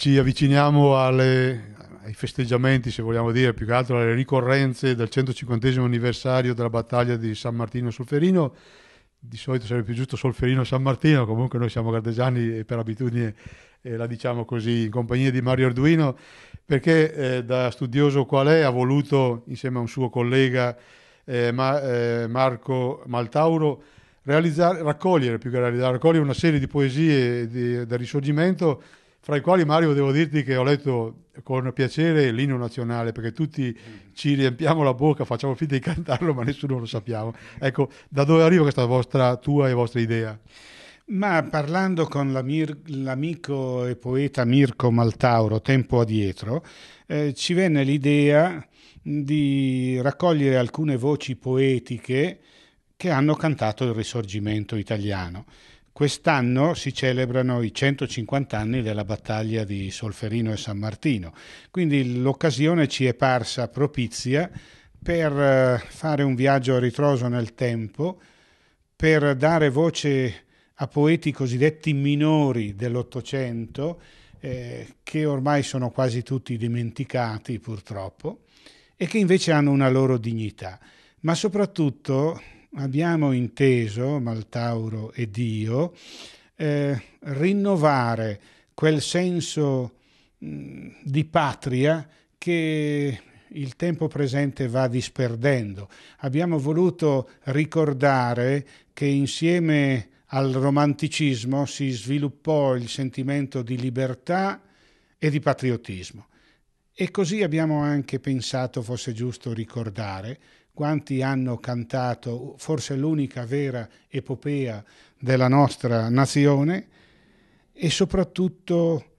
ci avviciniamo alle, ai festeggiamenti, se vogliamo dire, più che altro alle ricorrenze del 150 anniversario della battaglia di San Martino Solferino. Di solito sarebbe più giusto Solferino San Martino, comunque noi siamo gardesiani e per abitudine eh, la diciamo così, in compagnia di Mario Arduino, perché eh, da studioso qual è ha voluto, insieme a un suo collega eh, ma, eh, Marco Maltauro, raccogliere, più che realizzare, raccogliere una serie di poesie eh, del Risorgimento fra i quali Mario devo dirti che ho letto con piacere l'inno nazionale, perché tutti ci riempiamo la bocca, facciamo finta di cantarlo, ma nessuno lo sappiamo. Ecco, da dove arriva questa vostra, tua e vostra idea? Ma parlando con l'amico e poeta Mirko Maltauro tempo addietro, eh, ci venne l'idea di raccogliere alcune voci poetiche che hanno cantato il risorgimento italiano. Quest'anno si celebrano i 150 anni della battaglia di Solferino e San Martino, quindi l'occasione ci è parsa propizia per eh, fare un viaggio a ritroso nel tempo, per dare voce a poeti cosiddetti minori dell'Ottocento, eh, che ormai sono quasi tutti dimenticati purtroppo, e che invece hanno una loro dignità. Ma soprattutto abbiamo inteso, Maltauro ed io, eh, rinnovare quel senso di patria che il tempo presente va disperdendo. Abbiamo voluto ricordare che insieme al romanticismo si sviluppò il sentimento di libertà e di patriottismo. E così abbiamo anche pensato fosse giusto ricordare quanti hanno cantato forse l'unica vera epopea della nostra nazione e soprattutto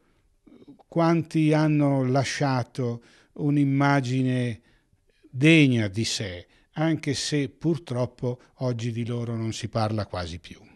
quanti hanno lasciato un'immagine degna di sé, anche se purtroppo oggi di loro non si parla quasi più.